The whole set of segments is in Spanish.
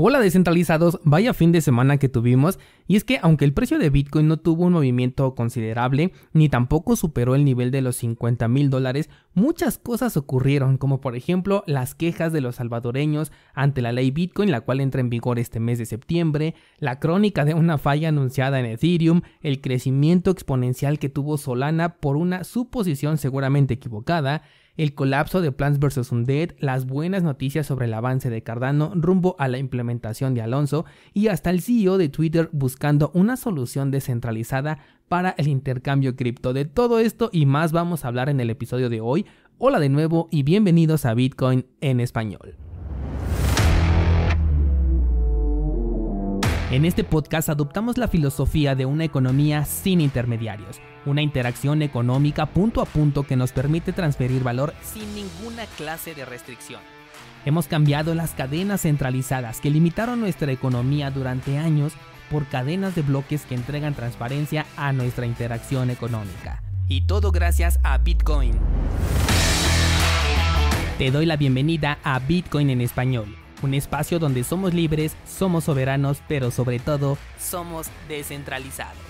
Hola descentralizados, vaya fin de semana que tuvimos y es que aunque el precio de Bitcoin no tuvo un movimiento considerable ni tampoco superó el nivel de los 50 mil dólares, muchas cosas ocurrieron como por ejemplo las quejas de los salvadoreños ante la ley Bitcoin la cual entra en vigor este mes de septiembre, la crónica de una falla anunciada en Ethereum, el crecimiento exponencial que tuvo Solana por una suposición seguramente equivocada, el colapso de Plants vs. Undead, las buenas noticias sobre el avance de Cardano rumbo a la implementación de Alonso y hasta el CEO de Twitter buscando una solución descentralizada para el intercambio cripto. De todo esto y más vamos a hablar en el episodio de hoy. Hola de nuevo y bienvenidos a Bitcoin en español. En este podcast adoptamos la filosofía de una economía sin intermediarios una interacción económica punto a punto que nos permite transferir valor sin ninguna clase de restricción. Hemos cambiado las cadenas centralizadas que limitaron nuestra economía durante años por cadenas de bloques que entregan transparencia a nuestra interacción económica. Y todo gracias a Bitcoin. Te doy la bienvenida a Bitcoin en español, un espacio donde somos libres, somos soberanos, pero sobre todo somos descentralizados.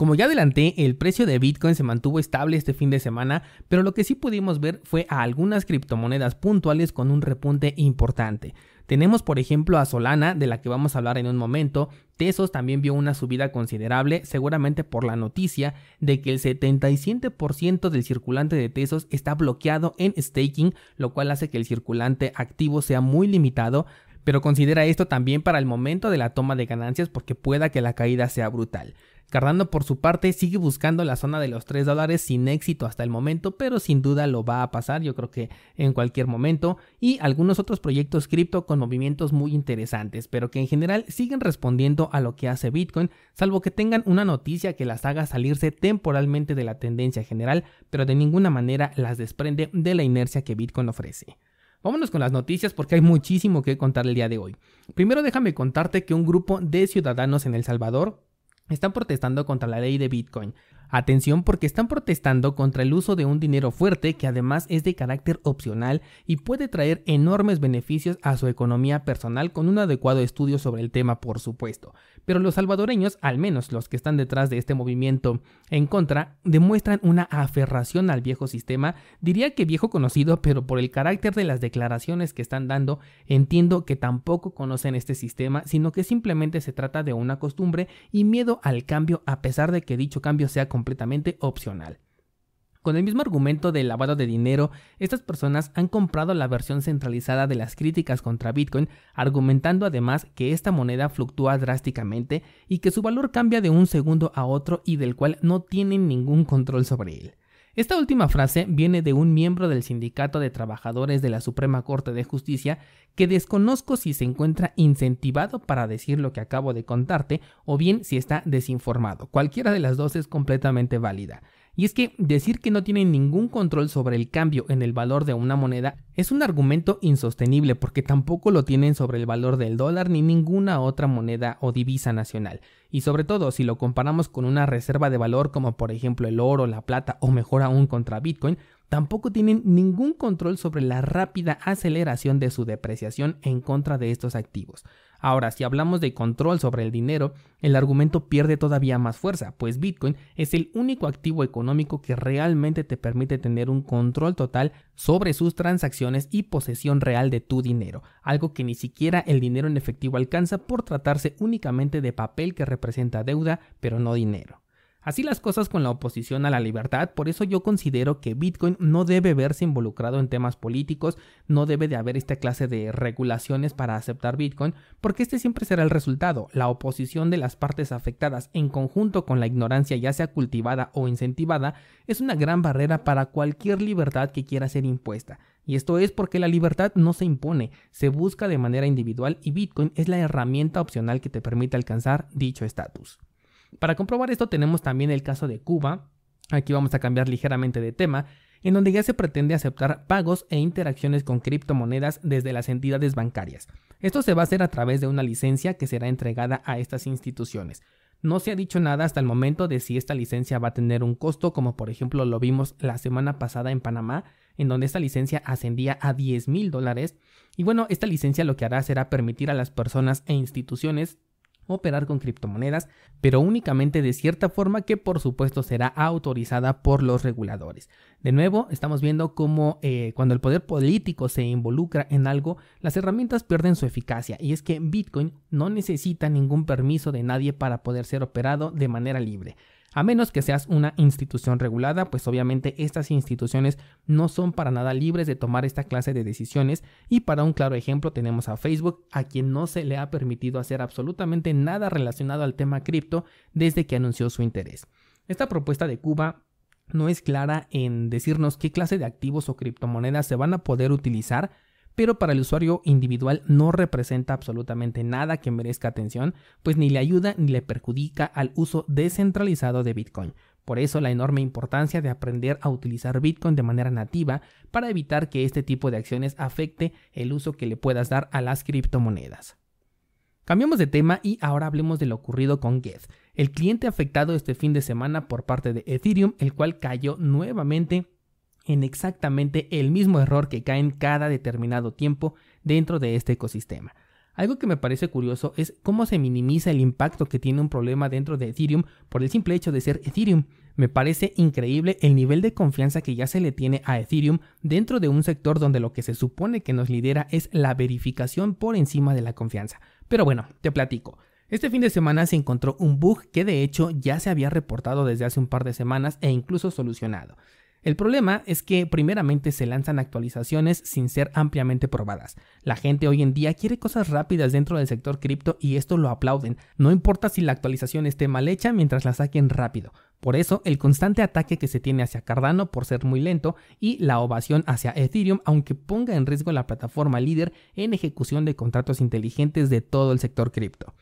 Como ya adelanté, el precio de Bitcoin se mantuvo estable este fin de semana, pero lo que sí pudimos ver fue a algunas criptomonedas puntuales con un repunte importante. Tenemos por ejemplo a Solana, de la que vamos a hablar en un momento, Tesos también vio una subida considerable, seguramente por la noticia de que el 77% del circulante de Tesos está bloqueado en staking, lo cual hace que el circulante activo sea muy limitado, pero considera esto también para el momento de la toma de ganancias porque pueda que la caída sea brutal. Cardano por su parte sigue buscando la zona de los 3 dólares sin éxito hasta el momento, pero sin duda lo va a pasar, yo creo que en cualquier momento, y algunos otros proyectos cripto con movimientos muy interesantes, pero que en general siguen respondiendo a lo que hace Bitcoin, salvo que tengan una noticia que las haga salirse temporalmente de la tendencia general, pero de ninguna manera las desprende de la inercia que Bitcoin ofrece. Vámonos con las noticias porque hay muchísimo que contar el día de hoy. Primero déjame contarte que un grupo de ciudadanos en El Salvador están protestando contra la ley de Bitcoin. Atención porque están protestando contra el uso de un dinero fuerte que además es de carácter opcional y puede traer enormes beneficios a su economía personal con un adecuado estudio sobre el tema, por supuesto. Pero los salvadoreños, al menos los que están detrás de este movimiento en contra, demuestran una aferración al viejo sistema, diría que viejo conocido, pero por el carácter de las declaraciones que están dando, entiendo que tampoco conocen este sistema, sino que simplemente se trata de una costumbre y miedo al cambio a pesar de que dicho cambio sea completamente opcional. Con el mismo argumento del lavado de dinero, estas personas han comprado la versión centralizada de las críticas contra Bitcoin, argumentando además que esta moneda fluctúa drásticamente y que su valor cambia de un segundo a otro y del cual no tienen ningún control sobre él. Esta última frase viene de un miembro del Sindicato de Trabajadores de la Suprema Corte de Justicia que desconozco si se encuentra incentivado para decir lo que acabo de contarte o bien si está desinformado. Cualquiera de las dos es completamente válida. Y es que decir que no tienen ningún control sobre el cambio en el valor de una moneda es un argumento insostenible porque tampoco lo tienen sobre el valor del dólar ni ninguna otra moneda o divisa nacional. Y sobre todo si lo comparamos con una reserva de valor como por ejemplo el oro, la plata o mejor aún contra Bitcoin, tampoco tienen ningún control sobre la rápida aceleración de su depreciación en contra de estos activos. Ahora, si hablamos de control sobre el dinero, el argumento pierde todavía más fuerza, pues Bitcoin es el único activo económico que realmente te permite tener un control total sobre sus transacciones y posesión real de tu dinero, algo que ni siquiera el dinero en efectivo alcanza por tratarse únicamente de papel que representa deuda, pero no dinero. Así las cosas con la oposición a la libertad, por eso yo considero que Bitcoin no debe verse involucrado en temas políticos, no debe de haber esta clase de regulaciones para aceptar Bitcoin, porque este siempre será el resultado, la oposición de las partes afectadas en conjunto con la ignorancia ya sea cultivada o incentivada, es una gran barrera para cualquier libertad que quiera ser impuesta. Y esto es porque la libertad no se impone, se busca de manera individual y Bitcoin es la herramienta opcional que te permite alcanzar dicho estatus. Para comprobar esto tenemos también el caso de Cuba, aquí vamos a cambiar ligeramente de tema, en donde ya se pretende aceptar pagos e interacciones con criptomonedas desde las entidades bancarias. Esto se va a hacer a través de una licencia que será entregada a estas instituciones. No se ha dicho nada hasta el momento de si esta licencia va a tener un costo, como por ejemplo lo vimos la semana pasada en Panamá, en donde esta licencia ascendía a 10 mil dólares. Y bueno, esta licencia lo que hará será permitir a las personas e instituciones operar con criptomonedas, pero únicamente de cierta forma que por supuesto será autorizada por los reguladores. De nuevo, estamos viendo cómo eh, cuando el poder político se involucra en algo, las herramientas pierden su eficacia y es que Bitcoin no necesita ningún permiso de nadie para poder ser operado de manera libre. A menos que seas una institución regulada, pues obviamente estas instituciones no son para nada libres de tomar esta clase de decisiones y para un claro ejemplo tenemos a Facebook, a quien no se le ha permitido hacer absolutamente nada relacionado al tema cripto desde que anunció su interés. Esta propuesta de Cuba no es clara en decirnos qué clase de activos o criptomonedas se van a poder utilizar pero para el usuario individual no representa absolutamente nada que merezca atención, pues ni le ayuda ni le perjudica al uso descentralizado de Bitcoin. Por eso la enorme importancia de aprender a utilizar Bitcoin de manera nativa para evitar que este tipo de acciones afecte el uso que le puedas dar a las criptomonedas. Cambiamos de tema y ahora hablemos de lo ocurrido con Geth, el cliente afectado este fin de semana por parte de Ethereum, el cual cayó nuevamente en exactamente el mismo error que cae en cada determinado tiempo dentro de este ecosistema. Algo que me parece curioso es cómo se minimiza el impacto que tiene un problema dentro de Ethereum por el simple hecho de ser Ethereum. Me parece increíble el nivel de confianza que ya se le tiene a Ethereum dentro de un sector donde lo que se supone que nos lidera es la verificación por encima de la confianza. Pero bueno, te platico. Este fin de semana se encontró un bug que de hecho ya se había reportado desde hace un par de semanas e incluso solucionado. El problema es que primeramente se lanzan actualizaciones sin ser ampliamente probadas. La gente hoy en día quiere cosas rápidas dentro del sector cripto y esto lo aplauden. No importa si la actualización esté mal hecha mientras la saquen rápido. Por eso, el constante ataque que se tiene hacia Cardano por ser muy lento y la ovación hacia Ethereum, aunque ponga en riesgo la plataforma líder en ejecución de contratos inteligentes de todo el sector cripto.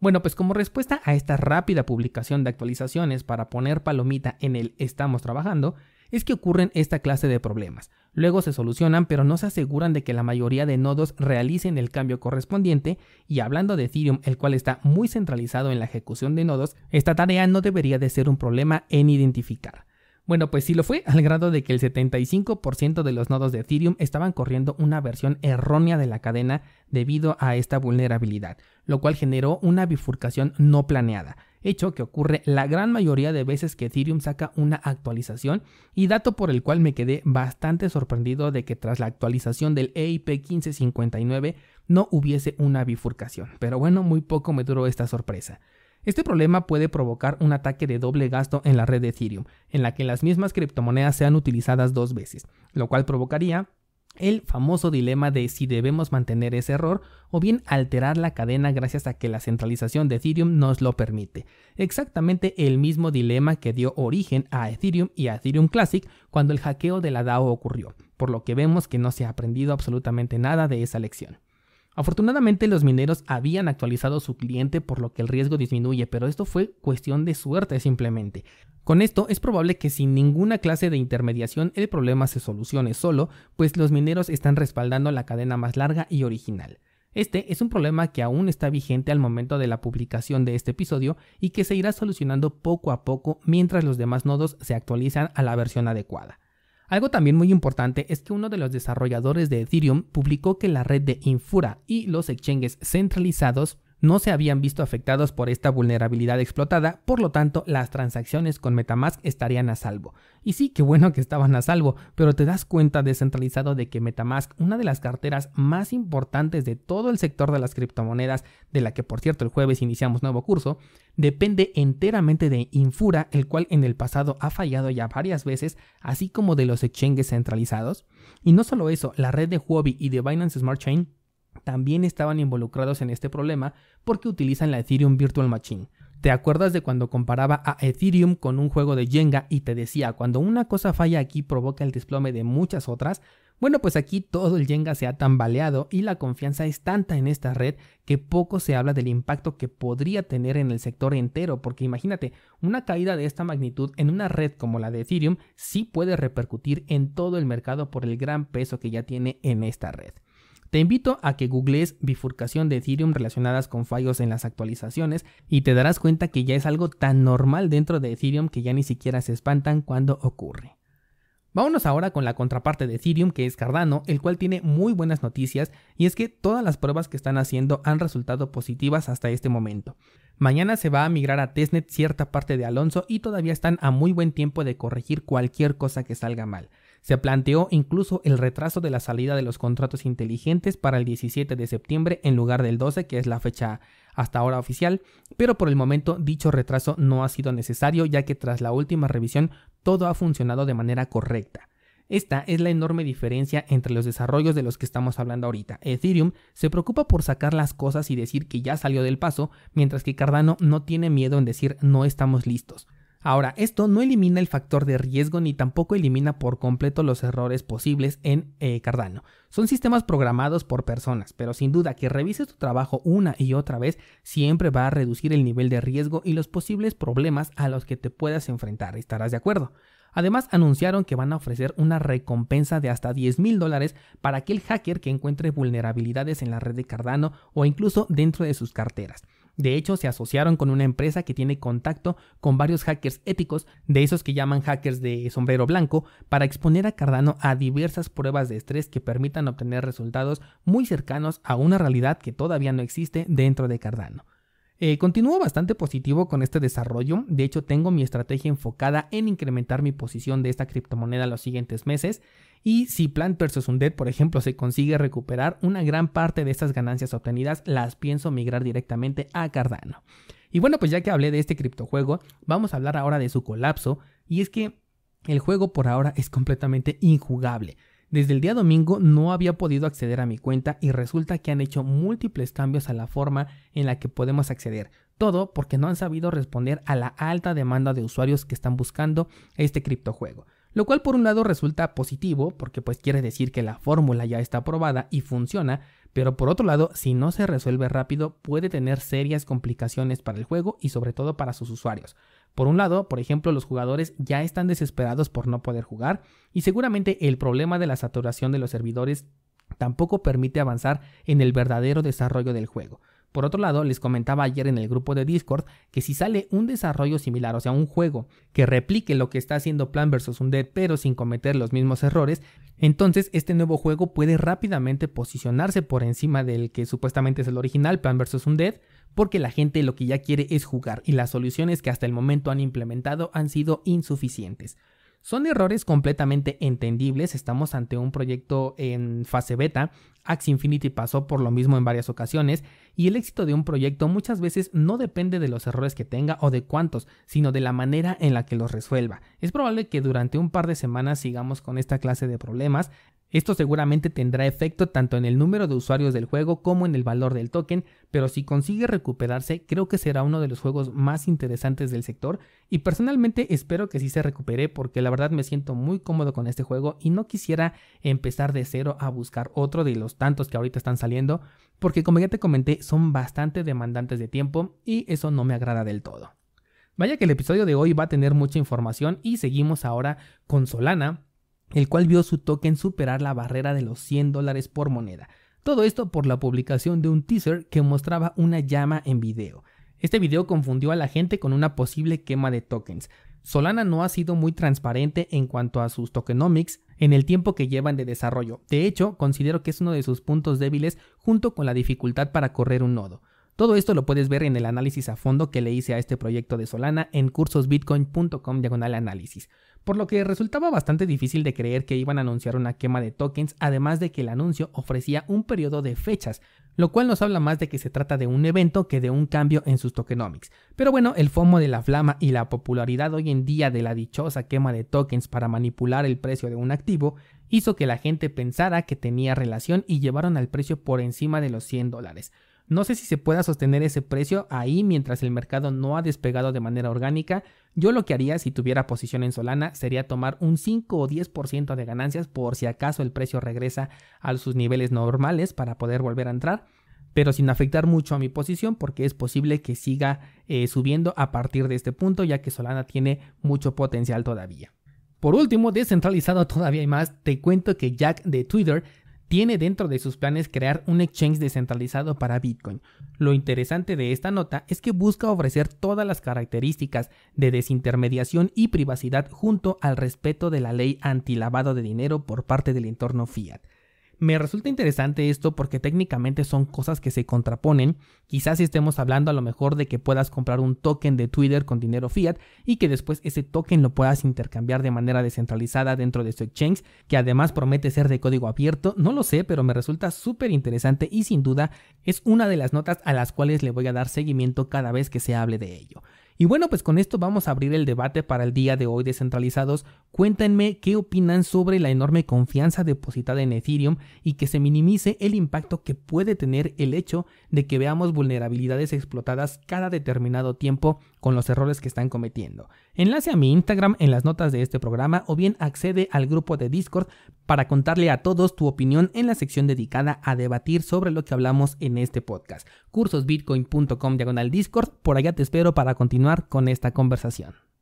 Bueno, pues como respuesta a esta rápida publicación de actualizaciones para poner palomita en el estamos trabajando, es que ocurren esta clase de problemas. Luego se solucionan, pero no se aseguran de que la mayoría de nodos realicen el cambio correspondiente, y hablando de Ethereum, el cual está muy centralizado en la ejecución de nodos, esta tarea no debería de ser un problema en identificar. Bueno, pues sí lo fue, al grado de que el 75% de los nodos de Ethereum estaban corriendo una versión errónea de la cadena debido a esta vulnerabilidad, lo cual generó una bifurcación no planeada hecho que ocurre la gran mayoría de veces que Ethereum saca una actualización y dato por el cual me quedé bastante sorprendido de que tras la actualización del EIP 1559 no hubiese una bifurcación, pero bueno, muy poco me duró esta sorpresa. Este problema puede provocar un ataque de doble gasto en la red de Ethereum, en la que las mismas criptomonedas sean utilizadas dos veces, lo cual provocaría el famoso dilema de si debemos mantener ese error o bien alterar la cadena gracias a que la centralización de Ethereum nos lo permite. Exactamente el mismo dilema que dio origen a Ethereum y a Ethereum Classic cuando el hackeo de la DAO ocurrió, por lo que vemos que no se ha aprendido absolutamente nada de esa lección. Afortunadamente los mineros habían actualizado su cliente por lo que el riesgo disminuye, pero esto fue cuestión de suerte simplemente. Con esto es probable que sin ninguna clase de intermediación el problema se solucione solo, pues los mineros están respaldando la cadena más larga y original. Este es un problema que aún está vigente al momento de la publicación de este episodio y que se irá solucionando poco a poco mientras los demás nodos se actualizan a la versión adecuada. Algo también muy importante es que uno de los desarrolladores de Ethereum publicó que la red de Infura y los exchanges centralizados no se habían visto afectados por esta vulnerabilidad explotada, por lo tanto las transacciones con Metamask estarían a salvo. Y sí, qué bueno que estaban a salvo, pero te das cuenta descentralizado de que Metamask, una de las carteras más importantes de todo el sector de las criptomonedas, de la que por cierto el jueves iniciamos nuevo curso, depende enteramente de Infura, el cual en el pasado ha fallado ya varias veces, así como de los exchanges centralizados. Y no solo eso, la red de Huobi y de Binance Smart Chain también estaban involucrados en este problema porque utilizan la Ethereum Virtual Machine. ¿Te acuerdas de cuando comparaba a Ethereum con un juego de Jenga y te decía, cuando una cosa falla aquí provoca el desplome de muchas otras? Bueno, pues aquí todo el Jenga se ha tambaleado y la confianza es tanta en esta red que poco se habla del impacto que podría tener en el sector entero, porque imagínate, una caída de esta magnitud en una red como la de Ethereum sí puede repercutir en todo el mercado por el gran peso que ya tiene en esta red. Te invito a que googlees bifurcación de Ethereum relacionadas con fallos en las actualizaciones y te darás cuenta que ya es algo tan normal dentro de Ethereum que ya ni siquiera se espantan cuando ocurre. Vámonos ahora con la contraparte de Ethereum, que es Cardano, el cual tiene muy buenas noticias, y es que todas las pruebas que están haciendo han resultado positivas hasta este momento. Mañana se va a migrar a testnet cierta parte de Alonso y todavía están a muy buen tiempo de corregir cualquier cosa que salga mal. Se planteó incluso el retraso de la salida de los contratos inteligentes para el 17 de septiembre en lugar del 12, que es la fecha hasta ahora oficial, pero por el momento dicho retraso no ha sido necesario ya que tras la última revisión todo ha funcionado de manera correcta. Esta es la enorme diferencia entre los desarrollos de los que estamos hablando ahorita. Ethereum se preocupa por sacar las cosas y decir que ya salió del paso, mientras que Cardano no tiene miedo en decir no estamos listos. Ahora, esto no elimina el factor de riesgo ni tampoco elimina por completo los errores posibles en eh, Cardano. Son sistemas programados por personas, pero sin duda que revises tu trabajo una y otra vez siempre va a reducir el nivel de riesgo y los posibles problemas a los que te puedas enfrentar, estarás de acuerdo. Además, anunciaron que van a ofrecer una recompensa de hasta 10 mil dólares para aquel hacker que encuentre vulnerabilidades en la red de Cardano o incluso dentro de sus carteras. De hecho, se asociaron con una empresa que tiene contacto con varios hackers éticos, de esos que llaman hackers de sombrero blanco, para exponer a Cardano a diversas pruebas de estrés que permitan obtener resultados muy cercanos a una realidad que todavía no existe dentro de Cardano. Eh, continúo bastante positivo con este desarrollo, de hecho tengo mi estrategia enfocada en incrementar mi posición de esta criptomoneda los siguientes meses y si Plant vs. Undead, por ejemplo, se consigue recuperar una gran parte de estas ganancias obtenidas, las pienso migrar directamente a Cardano. Y bueno, pues ya que hablé de este criptojuego, vamos a hablar ahora de su colapso y es que el juego por ahora es completamente injugable. Desde el día domingo no había podido acceder a mi cuenta y resulta que han hecho múltiples cambios a la forma en la que podemos acceder. Todo porque no han sabido responder a la alta demanda de usuarios que están buscando este criptojuego. Lo cual por un lado resulta positivo porque pues quiere decir que la fórmula ya está aprobada y funciona, pero por otro lado, si no se resuelve rápido puede tener serias complicaciones para el juego y sobre todo para sus usuarios. Por un lado, por ejemplo, los jugadores ya están desesperados por no poder jugar y seguramente el problema de la saturación de los servidores tampoco permite avanzar en el verdadero desarrollo del juego. Por otro lado, les comentaba ayer en el grupo de Discord que si sale un desarrollo similar, o sea, un juego que replique lo que está haciendo Plan vs. Undead pero sin cometer los mismos errores, entonces este nuevo juego puede rápidamente posicionarse por encima del que supuestamente es el original Plan vs. Undead porque la gente lo que ya quiere es jugar y las soluciones que hasta el momento han implementado han sido insuficientes. Son errores completamente entendibles, estamos ante un proyecto en fase beta, Axe Infinity pasó por lo mismo en varias ocasiones, y el éxito de un proyecto muchas veces no depende de los errores que tenga o de cuántos, sino de la manera en la que los resuelva. Es probable que durante un par de semanas sigamos con esta clase de problemas, esto seguramente tendrá efecto tanto en el número de usuarios del juego como en el valor del token, pero si consigue recuperarse creo que será uno de los juegos más interesantes del sector y personalmente espero que sí se recupere porque la verdad me siento muy cómodo con este juego y no quisiera empezar de cero a buscar otro de los tantos que ahorita están saliendo porque como ya te comenté son bastante demandantes de tiempo y eso no me agrada del todo. Vaya que el episodio de hoy va a tener mucha información y seguimos ahora con Solana el cual vio su token superar la barrera de los 100 dólares por moneda. Todo esto por la publicación de un teaser que mostraba una llama en video. Este video confundió a la gente con una posible quema de tokens. Solana no ha sido muy transparente en cuanto a sus tokenomics en el tiempo que llevan de desarrollo. De hecho, considero que es uno de sus puntos débiles junto con la dificultad para correr un nodo. Todo esto lo puedes ver en el análisis a fondo que le hice a este proyecto de Solana en cursosbitcoin.com diagonal análisis por lo que resultaba bastante difícil de creer que iban a anunciar una quema de tokens, además de que el anuncio ofrecía un periodo de fechas, lo cual nos habla más de que se trata de un evento que de un cambio en sus tokenomics. Pero bueno, el FOMO de la flama y la popularidad hoy en día de la dichosa quema de tokens para manipular el precio de un activo hizo que la gente pensara que tenía relación y llevaron al precio por encima de los 100 dólares. No sé si se pueda sostener ese precio ahí mientras el mercado no ha despegado de manera orgánica. Yo lo que haría si tuviera posición en Solana sería tomar un 5 o 10% de ganancias por si acaso el precio regresa a sus niveles normales para poder volver a entrar, pero sin afectar mucho a mi posición porque es posible que siga eh, subiendo a partir de este punto ya que Solana tiene mucho potencial todavía. Por último, descentralizado todavía y más, te cuento que Jack de Twitter tiene dentro de sus planes crear un exchange descentralizado para Bitcoin. Lo interesante de esta nota es que busca ofrecer todas las características de desintermediación y privacidad junto al respeto de la ley antilavado de dinero por parte del entorno fiat. Me resulta interesante esto porque técnicamente son cosas que se contraponen. Quizás estemos hablando a lo mejor de que puedas comprar un token de Twitter con dinero fiat y que después ese token lo puedas intercambiar de manera descentralizada dentro de su exchange, que además promete ser de código abierto. No lo sé, pero me resulta súper interesante y sin duda es una de las notas a las cuales le voy a dar seguimiento cada vez que se hable de ello. Y bueno, pues con esto vamos a abrir el debate para el día de hoy descentralizados. Cuéntenme qué opinan sobre la enorme confianza depositada en Ethereum y que se minimice el impacto que puede tener el hecho de que veamos vulnerabilidades explotadas cada determinado tiempo con los errores que están cometiendo. Enlace a mi Instagram en las notas de este programa o bien accede al grupo de Discord para contarle a todos tu opinión en la sección dedicada a debatir sobre lo que hablamos en este podcast cursosbitcoin.com diagonal Discord. Por allá te espero para continuar con esta conversación.